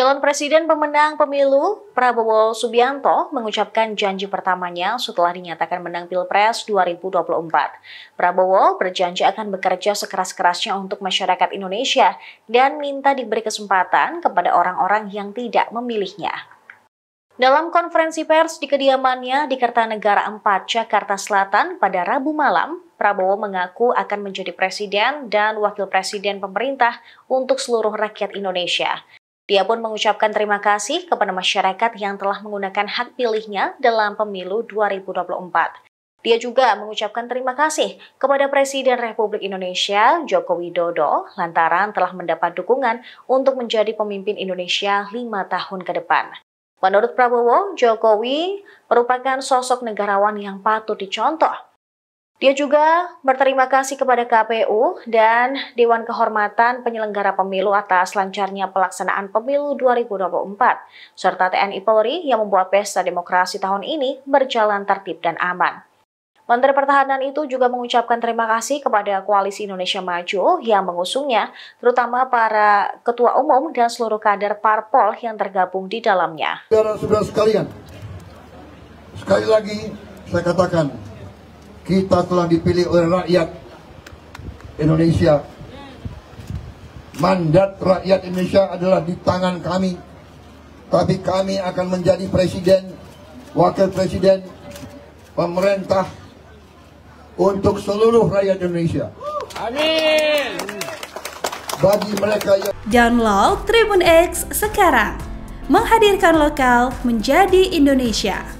Calon Presiden pemenang pemilu Prabowo Subianto mengucapkan janji pertamanya setelah dinyatakan menang Pilpres 2024. Prabowo berjanji akan bekerja sekeras-kerasnya untuk masyarakat Indonesia dan minta diberi kesempatan kepada orang-orang yang tidak memilihnya. Dalam konferensi pers di kediamannya di Kertanegara 4, Jakarta Selatan pada Rabu malam, Prabowo mengaku akan menjadi presiden dan wakil presiden pemerintah untuk seluruh rakyat Indonesia. Dia pun mengucapkan terima kasih kepada masyarakat yang telah menggunakan hak pilihnya dalam pemilu 2024. Dia juga mengucapkan terima kasih kepada Presiden Republik Indonesia Joko Widodo lantaran telah mendapat dukungan untuk menjadi pemimpin Indonesia lima tahun ke depan. Menurut Prabowo, Jokowi merupakan sosok negarawan yang patut dicontoh dia juga berterima kasih kepada KPU dan Dewan Kehormatan Penyelenggara Pemilu atas lancarnya pelaksanaan pemilu 2024, serta TNI Polri yang membuat pesta demokrasi tahun ini berjalan tertib dan aman. Menteri Pertahanan itu juga mengucapkan terima kasih kepada Koalisi Indonesia Maju yang mengusungnya, terutama para ketua umum dan seluruh kader parpol yang tergabung di dalamnya. Saudara-saudara sekalian, sekali lagi saya katakan, kita telah dipilih oleh rakyat Indonesia. Mandat rakyat Indonesia adalah di tangan kami. Tapi kami akan menjadi presiden, wakil presiden, pemerintah untuk seluruh rakyat Indonesia. Amin. Bagi mereka yang Download Tribun X sekarang. Menghadirkan lokal menjadi Indonesia.